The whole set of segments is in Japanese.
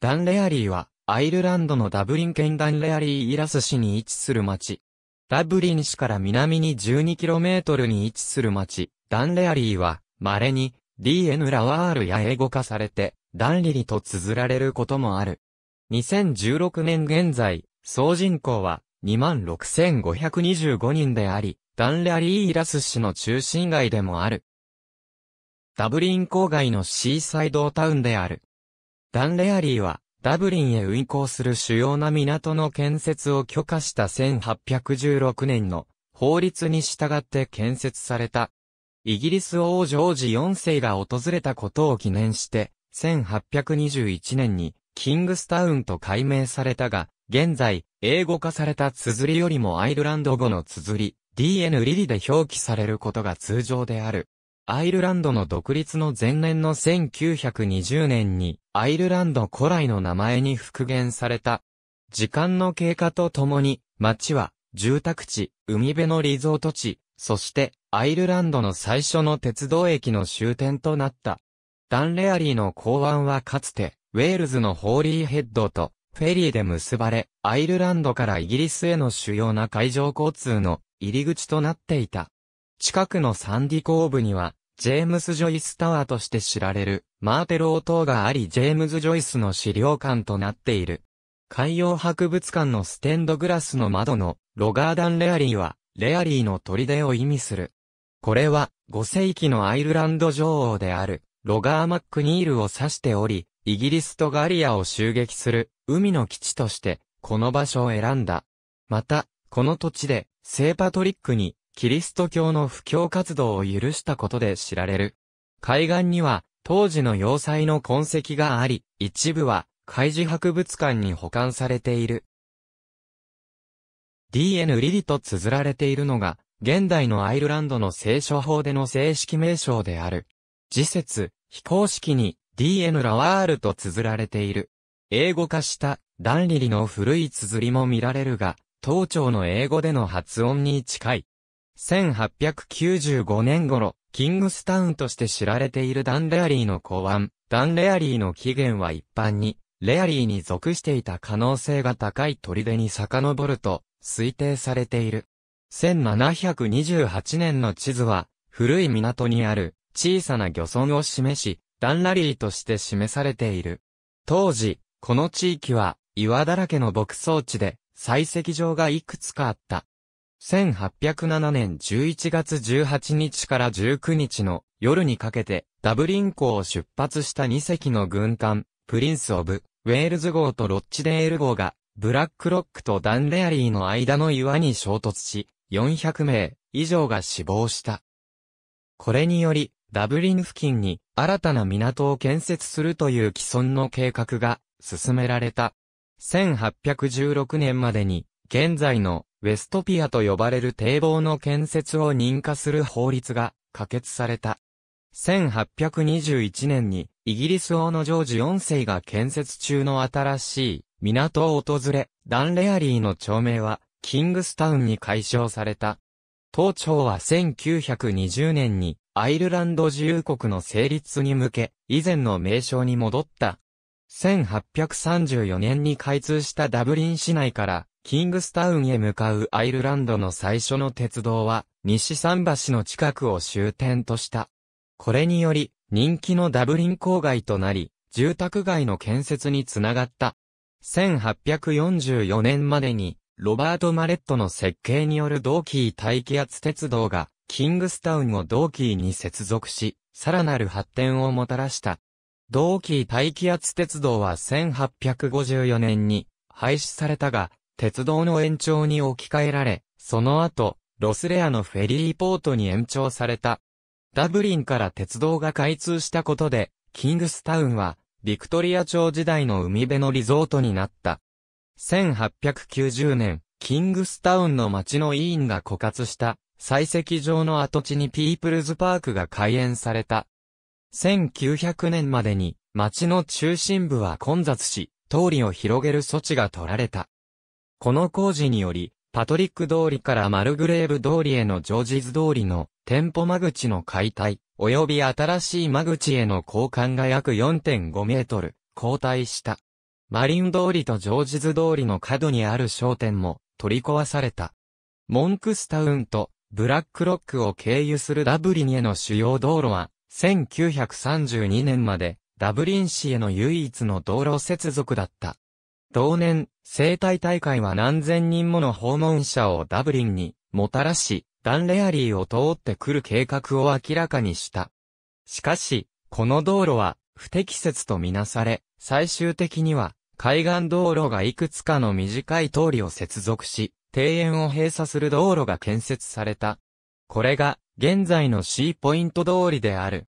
ダンレアリーは、アイルランドのダブリン県ダンレアリーイラス市に位置する町。ダブリン市から南に 12km に位置する町、ダンレアリーは、稀に、DN ラワールや英語化されて、ダンリリと綴られることもある。2016年現在、総人口は26,525人であり、ダンレアリーイラス市の中心街でもある。ダブリン郊外のシーサイドタウンである。ダンレアリーは、ダブリンへ運航する主要な港の建設を許可した1816年の法律に従って建設された。イギリス王ジョージ4世が訪れたことを記念して、1821年にキングスタウンと改名されたが、現在、英語化された綴りよりもアイルランド語の綴り、DN リリで表記されることが通常である。アイルランドの独立の前年の1920年に、アイルランド古来の名前に復元された。時間の経過とともに、町は、住宅地、海辺のリゾート地、そして、アイルランドの最初の鉄道駅の終点となった。ダンレアリーの港湾はかつて、ウェールズのホーリーヘッドと、フェリーで結ばれ、アイルランドからイギリスへの主要な海上交通の入り口となっていた。近くのサンディコーブには、ジェームス・ジョイス・タワーとして知られる、マーテロー島がありジェームズ・ジョイスの資料館となっている。海洋博物館のステンドグラスの窓の、ロガーダン・レアリーは、レアリーの砦を意味する。これは、5世紀のアイルランド女王である、ロガー・マックニールを指しており、イギリスとガリアを襲撃する、海の基地として、この場所を選んだ。また、この土地で、聖パトリックに、キリスト教の布教活動を許したことで知られる。海岸には、当時の要塞の痕跡があり、一部は、海事博物館に保管されている。DN リリと綴られているのが、現代のアイルランドの聖書法での正式名称である。次節、非公式に DN ラワールと綴られている。英語化したダンリリの古い綴りも見られるが、当庁の英語での発音に近い。1895年頃、キングスタウンとして知られているダン・レアリーの考案、ダン・レアリーの起源は一般に、レアリーに属していた可能性が高い砦に遡ると、推定されている。1728年の地図は、古い港にある小さな漁村を示し、ダンラリーとして示されている。当時、この地域は岩だらけの牧草地で採石場がいくつかあった。1807年11月18日から19日の夜にかけてダブリン港を出発した2隻の軍艦、プリンス・オブ・ウェールズ号とロッチデール号が、ブラックロックとダンレアリーの間の岩に衝突し、400名以上が死亡した。これにより、ダブリン付近に新たな港を建設するという既存の計画が進められた。1816年までに現在のウェストピアと呼ばれる堤防の建設を認可する法律が可決された。1821年にイギリス王のジョージ4世が建設中の新しい港を訪れ、ダンレアリーの町名はキングスタウンに改称された。当庁は1920年にアイルランド自由国の成立に向け、以前の名称に戻った。1834年に開通したダブリン市内からキングスタウンへ向かうアイルランドの最初の鉄道は、西桟橋の近くを終点とした。これにより、人気のダブリン郊外となり、住宅街の建設につながった。1844年までに、ロバート・マレットの設計によるドーキー大気圧鉄道が、キングスタウンをドーキーに接続し、さらなる発展をもたらした。ドーキー大気圧鉄道は1854年に廃止されたが、鉄道の延長に置き換えられ、その後、ロスレアのフェリーポートに延長された。ダブリンから鉄道が開通したことで、キングスタウンは、ビクトリア朝時代の海辺のリゾートになった。1890年、キングスタウンの町の委員が枯渇した、採石場の跡地にピープルズパークが開園された。1900年までに、町の中心部は混雑し、通りを広げる措置が取られた。この工事により、パトリック通りからマルグレーブ通りへのジョージズ通りの店舗間口の解体、及び新しい間口への交換が約4.5メートル、後退した。マリン通りとジョージズ通りの角にある商店も取り壊された。モンクスタウンとブラックロックを経由するダブリンへの主要道路は、1932年までダブリン市への唯一の道路接続だった。同年、生態大会は何千人もの訪問者をダブリンにもたらし、ダンレアリーを通ってくる計画を明らかにした。しかし、この道路は不適切とみなされ、最終的には海岸道路がいくつかの短い通りを接続し、庭園を閉鎖する道路が建設された。これが現在の C ポイント通りである。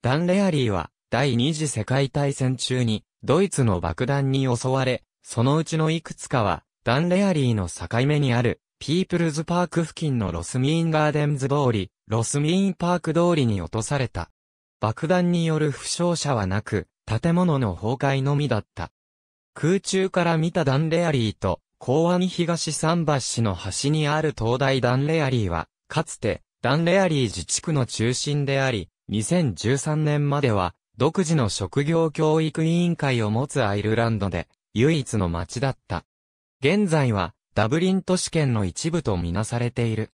ダン・レアリーは第二次世界大戦中にドイツの爆弾に襲われそのうちのいくつかは、ダンレアリーの境目にある、ピープルズパーク付近のロスミーンガーデンズ通り、ロスミーンパーク通りに落とされた。爆弾による負傷者はなく、建物の崩壊のみだった。空中から見たダンレアリーと、港安東桟橋の端にある東大ダンレアリーは、かつて、ダンレアリー自治区の中心であり、2013年までは、独自の職業教育委員会を持つアイルランドで、唯一の町だった。現在は、ダブリン都市圏の一部とみなされている。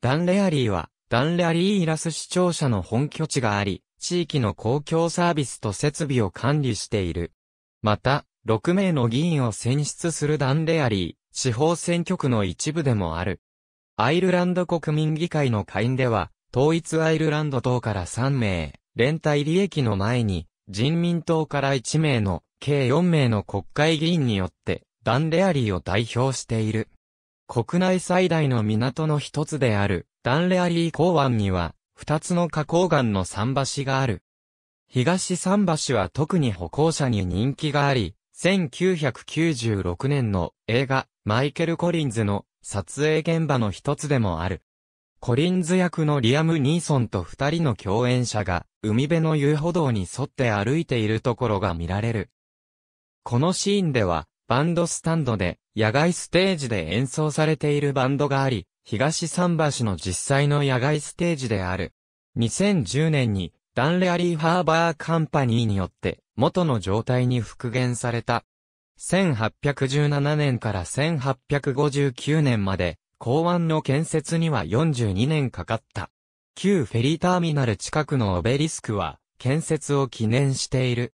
ダンレアリーは、ダンレアリーイラス市庁舎の本拠地があり、地域の公共サービスと設備を管理している。また、6名の議員を選出するダンレアリー、地方選挙区の一部でもある。アイルランド国民議会の会員では、統一アイルランド党から3名、連帯利益の前に、人民党から1名の計4名の国会議員によって、ダンレアリーを代表している。国内最大の港の一つである、ダンレアリー港湾には、二つの花崗岩の桟橋がある。東桟橋は特に歩行者に人気があり、1996年の映画、マイケル・コリンズの撮影現場の一つでもある。コリンズ役のリアム・ニーソンと二人の共演者が、海辺の遊歩道に沿って歩いているところが見られる。このシーンでは、バンドスタンドで、野外ステージで演奏されているバンドがあり、東桟橋の実際の野外ステージである。2010年に、ダンレアリーハーバーカンパニーによって、元の状態に復元された。1817年から1859年まで、港湾の建設には42年かかった。旧フェリーターミナル近くのオベリスクは、建設を記念している。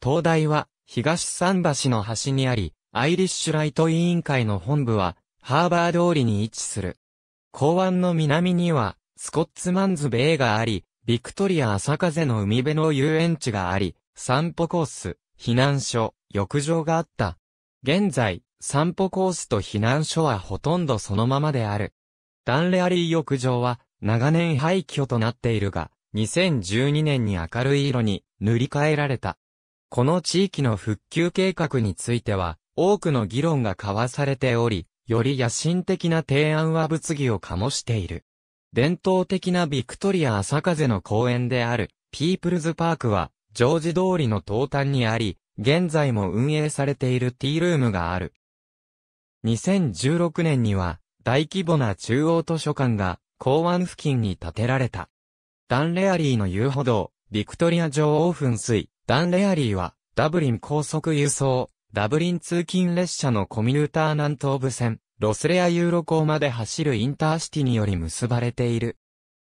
灯台は、東桟橋の端にあり、アイリッシュライト委員会の本部は、ハーバー通りに位置する。港湾の南には、スコッツマンズベイがあり、ビクトリア朝風の海辺の遊園地があり、散歩コース、避難所、浴場があった。現在、散歩コースと避難所はほとんどそのままである。ダンレアリー浴場は、長年廃墟となっているが、2012年に明るい色に塗り替えられた。この地域の復旧計画については、多くの議論が交わされており、より野心的な提案は物議を醸している。伝統的なビクトリア朝風の公園である、ピープルズパークは、ジョージ通りの東端にあり、現在も運営されているティールームがある。2016年には、大規模な中央図書館が、港湾付近に建てられた。ダンレアリーの遊歩道、ビクトリア女王噴水、ダンレアリーは、ダブリン高速輸送、ダブリン通勤列車のコミューター南東部線、ロスレアユーロ港まで走るインターシティにより結ばれている。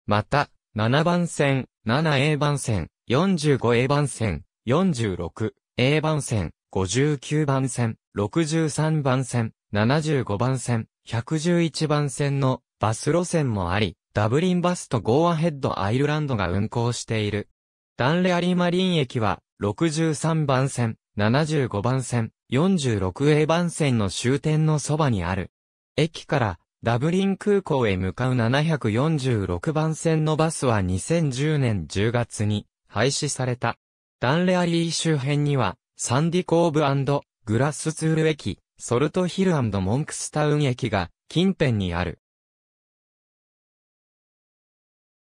また、7番線、7A 番線、45A 番線、46A 番線、59番線、63番線、75番線、111番線のバス路線もあり、ダブリンバスとゴーアヘッドアイルランドが運行している。ダンレアリーマリン駅は、63番線、75番線、46A 番線の終点のそばにある。駅からダブリン空港へ向かう746番線のバスは2010年10月に廃止された。ダンレアリー周辺にはサンディコーブグラスツール駅、ソルトヒルモンクスタウン駅が近辺にある。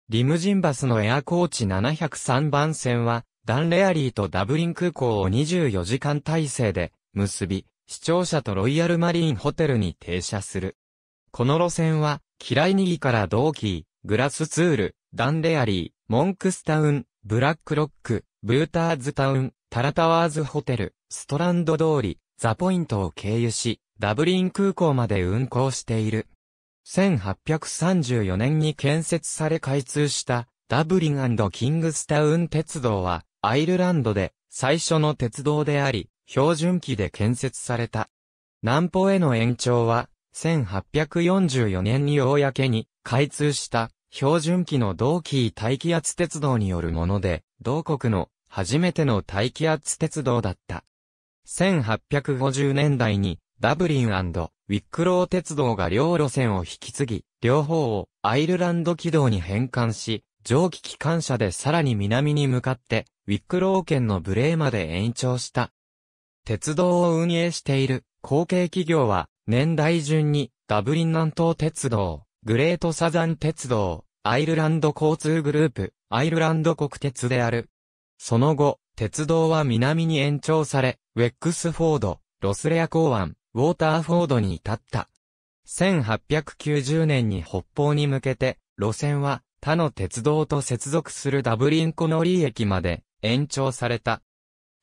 リムジンバスのエアコーチ703番線はダンレアリーとダブリン空港を24時間体制で結び、視聴者とロイヤルマリーンホテルに停車する。この路線は、キライニギからドーキー、グラスツール、ダンレアリー、モンクスタウン、ブラックロック、ブーターズタウン、タラタワーズホテル、ストランド通り、ザポイントを経由し、ダブリン空港まで運行している。1834年に建設され開通したダブリンキングスタウン鉄道はアイルランドで最初の鉄道であり、標準機で建設された。南方への延長は、1844年に公に開通した標準機の同期大気圧鉄道によるもので、同国の初めての大気圧鉄道だった。1850年代にダブリンウィックロー鉄道が両路線を引き継ぎ、両方をアイルランド軌道に変換し、蒸気機関車でさらに南に向かってウィックロー県のブレーまで延長した。鉄道を運営している後継企業は、年代順にダブリン南東鉄道、グレートサザン鉄道、アイルランド交通グループ、アイルランド国鉄である。その後、鉄道は南に延長され、ウェックスフォード、ロスレア港湾、ウォーターフォードに至った。1890年に北方に向けて、路線は他の鉄道と接続するダブリンコノリー駅まで延長された。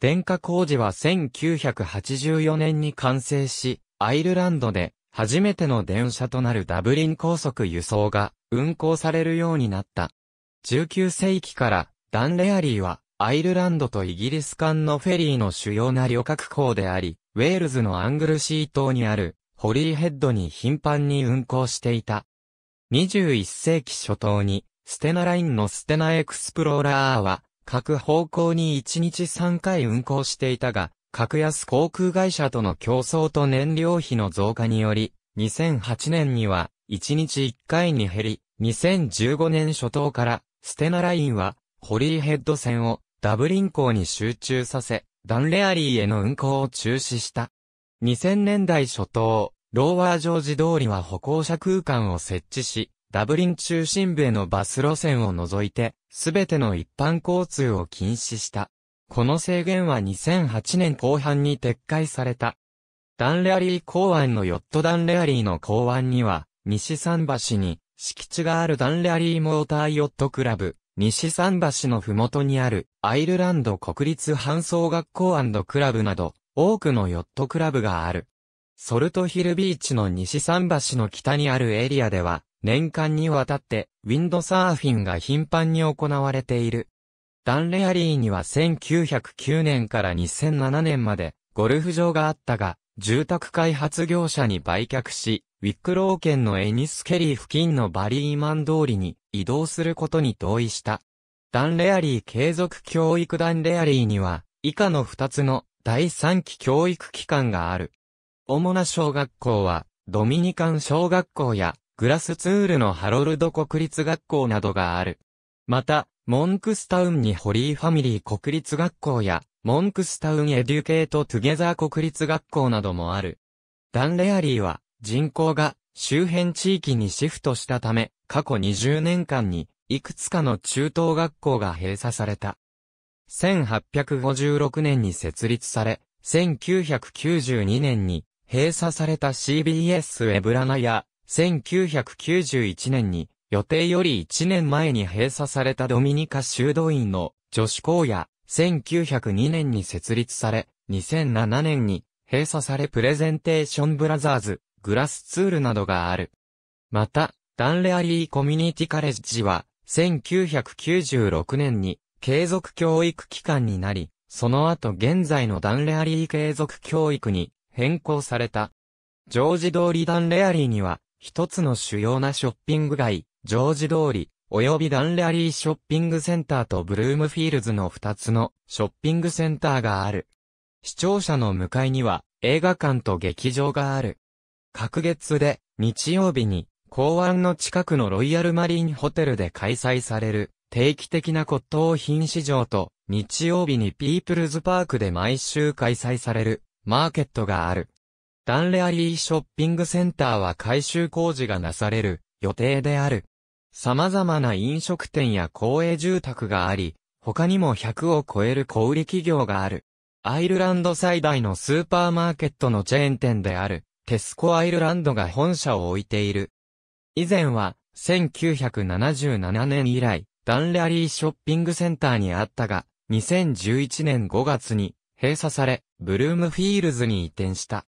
電化工事は1984年に完成し、アイルランドで初めての電車となるダブリン高速輸送が運行されるようになった。19世紀からダンレアリーはアイルランドとイギリス間のフェリーの主要な旅客港であり、ウェールズのアングルシー島にあるホリーヘッドに頻繁に運行していた。21世紀初頭にステナラインのステナエクスプローラーは各方向に1日3回運行していたが、格安航空会社との競争と燃料費の増加により、2008年には1日1回に減り、2015年初頭からステナラインはホリーヘッド線をダブリン港に集中させ、ダンレアリーへの運行を中止した。2000年代初頭、ローワージョージ通りは歩行者空間を設置し、ダブリン中心部へのバス路線を除いて、すべての一般交通を禁止した。この制限は2008年後半に撤回された。ダンレアリー港湾のヨットダンレアリーの港湾には、西桟橋に、敷地があるダンレアリーモーターヨットクラブ、西桟橋のふもとにある、アイルランド国立搬送学校クラブなど、多くのヨットクラブがある。ソルトヒルビーチの西桟橋の北にあるエリアでは、年間にわたって、ウィンドサーフィンが頻繁に行われている。ダンレアリーには1909年から2007年まで、ゴルフ場があったが、住宅開発業者に売却し、ウィックロー県のエニスケリー付近のバリーマン通りに移動することに同意した。ダンレアリー継続教育ダンレアリーには、以下の2つの第3期教育機関がある。主な小学校は、ドミニカン小学校やグラスツールのハロルド国立学校などがある。また、モンクスタウンにホリーファミリー国立学校や、モンクスタウンエデュケートトゥゲザー国立学校などもある。ダンレアリーは、人口が周辺地域にシフトしたため、過去20年間に、いくつかの中等学校が閉鎖された。1856年に設立され、1992年に閉鎖された CBS エブラナや1991年に予定より1年前に閉鎖されたドミニカ修道院の女子校や1902年に設立され、2007年に閉鎖されプレゼンテーションブラザーズ、グラスツールなどがある。また、ダンレアリーコミュニティカレッジは、1996年に継続教育機関になり、その後現在のダンレアリー継続教育に変更された。ジョージ通りダンレアリーには、一つの主要なショッピング街、ジョージ通り、及びダンラリーショッピングセンターとブルームフィールズの二つのショッピングセンターがある。視聴者の向かいには映画館と劇場がある。各月で日曜日に港湾の近くのロイヤルマリンホテルで開催される定期的な骨董品市場と日曜日にピープルズパークで毎週開催されるマーケットがある。ダンレアリーショッピングセンターは改修工事がなされる予定である。様々な飲食店や公営住宅があり、他にも100を超える小売企業がある。アイルランド最大のスーパーマーケットのチェーン店である、テスコアイルランドが本社を置いている。以前は、1977年以来、ダンレアリーショッピングセンターにあったが、2011年5月に閉鎖され、ブルームフィールズに移転した。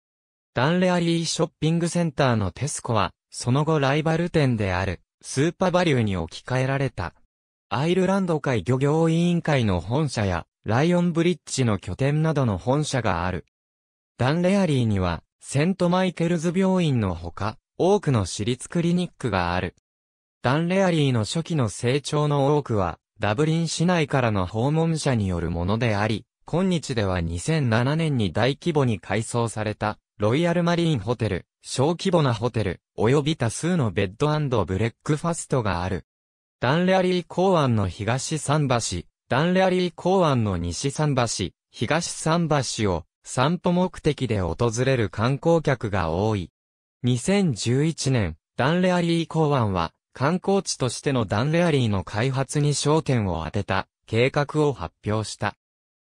ダンレアリーショッピングセンターのテスコは、その後ライバル店である、スーパーバリューに置き換えられた。アイルランド海漁業委員会の本社や、ライオンブリッジの拠点などの本社がある。ダンレアリーには、セントマイケルズ病院のほか、多くの私立クリニックがある。ダンレアリーの初期の成長の多くは、ダブリン市内からの訪問者によるものであり、今日では2007年に大規模に改装された。ロイヤルマリーンホテル、小規模なホテル、及び多数のベッドブレックファストがある。ダンレアリー港湾の東桟橋、ダンレアリー港湾の西桟橋、東桟橋を散歩目的で訪れる観光客が多い。2011年、ダンレアリー港湾は観光地としてのダンレアリーの開発に焦点を当てた計画を発表した。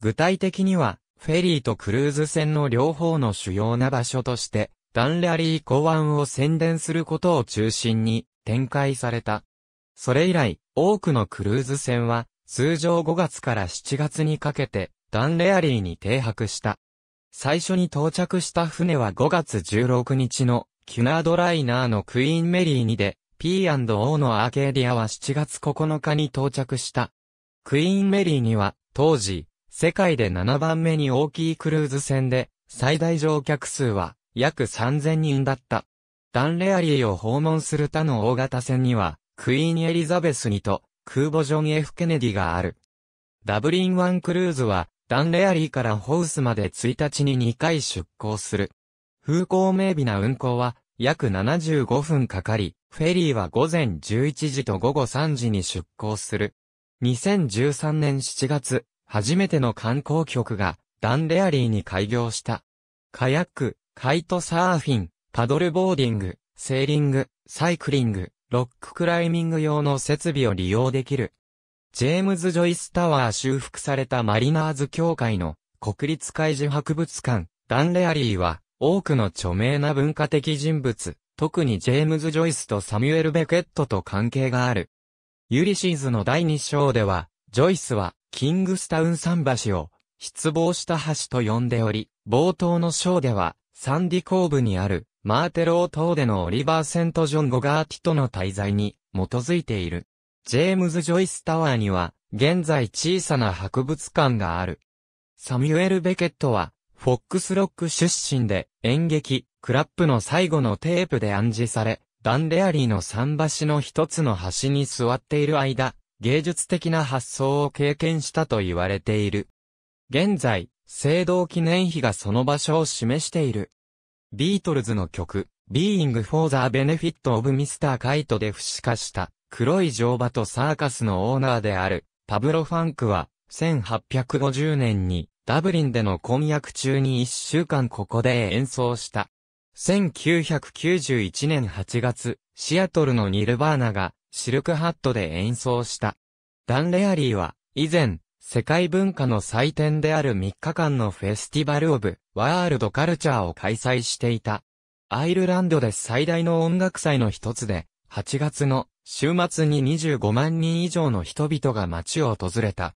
具体的にはフェリーとクルーズ船の両方の主要な場所として、ダンラリー港湾を宣伝することを中心に展開された。それ以来、多くのクルーズ船は、通常5月から7月にかけて、ダンレアリーに停泊した。最初に到着した船は5月16日の、キュナードライナーのクイーンメリーにで、P&O のアーケーディアは7月9日に到着した。クイーンメリーには、当時、世界で7番目に大きいクルーズ船で、最大乗客数は約3000人だった。ダンレアリーを訪問する他の大型船には、クイーンエリザベスにと、空母ジョン・ F・ ケネディがある。ダブリン湾クルーズは、ダンレアリーからホースまで1日に2回出港する。風光明媚な運航は、約75分かかり、フェリーは午前11時と午後3時に出港する。2013年7月、初めての観光局がダンレアリーに開業した。カヤック、カイトサーフィン、パドルボーディング、セーリング、サイクリング、ロッククライミング用の設備を利用できる。ジェームズ・ジョイスタワー修復されたマリナーズ協会の国立海事博物館、ダンレアリーは多くの著名な文化的人物、特にジェームズ・ジョイスとサミュエル・ベケットと関係がある。ユリシーズの第2章では、ジョイスは、キングスタウン桟橋を、失望した橋と呼んでおり、冒頭の章では、サンディコーブにある、マーテロー島でのオリバー・セント・ジョン・ゴガーティとの滞在に、基づいている。ジェームズ・ジョイス・タワーには、現在小さな博物館がある。サミュエル・ベケットは、フォックスロック出身で、演劇、クラップの最後のテープで暗示され、ダン・レアリーの桟橋の一つの端に座っている間、芸術的な発想を経験したと言われている。現在、聖堂記念碑がその場所を示している。ビートルズの曲、Being for the Benefit of Mr. Kite で不死化した黒い乗馬とサーカスのオーナーであるパブロ・ファンクは1850年にダブリンでの婚約中に1週間ここで演奏した。1991年8月、シアトルのニルバーナがシルクハットで演奏した。ダン・レアリーは、以前、世界文化の祭典である3日間のフェスティバル・オブ・ワールド・カルチャーを開催していた。アイルランドで最大の音楽祭の一つで、8月の週末に25万人以上の人々が街を訪れた。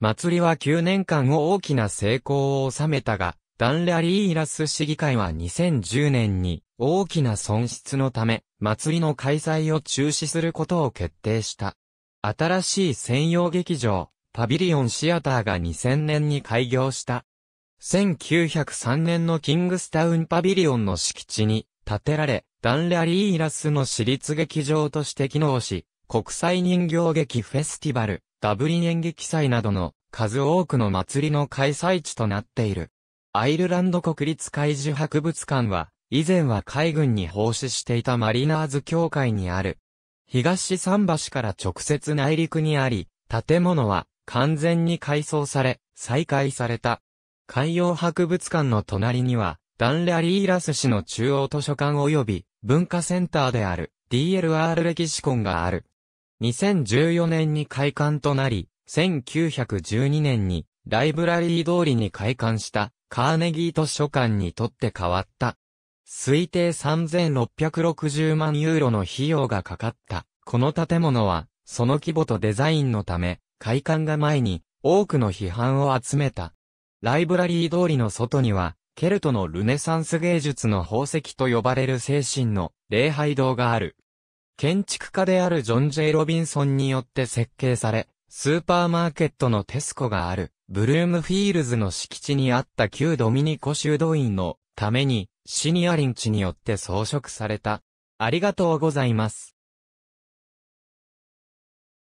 祭りは9年間を大きな成功を収めたが、ダンレアリー・イラス市議会は2010年に大きな損失のため、祭りの開催を中止することを決定した。新しい専用劇場、パビリオンシアターが2000年に開業した。1903年のキングスタウンパビリオンの敷地に建てられ、ダンラリーラスの私立劇場として機能し、国際人形劇フェスティバル、ダブリン演劇祭などの数多くの祭りの開催地となっている。アイルランド国立海事博物館は、以前は海軍に奉仕していたマリナーズ協会にある。東桟橋から直接内陸にあり、建物は完全に改装され、再開された。海洋博物館の隣には、ダンラリーラス市の中央図書館及び文化センターである DLR 歴史館がある。2014年に開館となり、1912年にライブラリー通りに開館したカーネギー図書館にとって変わった。推定3660万ユーロの費用がかかった。この建物は、その規模とデザインのため、開館が前に多くの批判を集めた。ライブラリー通りの外には、ケルトのルネサンス芸術の宝石と呼ばれる精神の礼拝堂がある。建築家であるジョン・ジェイ・ロビンソンによって設計され、スーパーマーケットのテスコがある、ブルームフィールズの敷地にあった旧ドミニコ修道院のためにシニアリンチによって装飾された。ありがとうございます。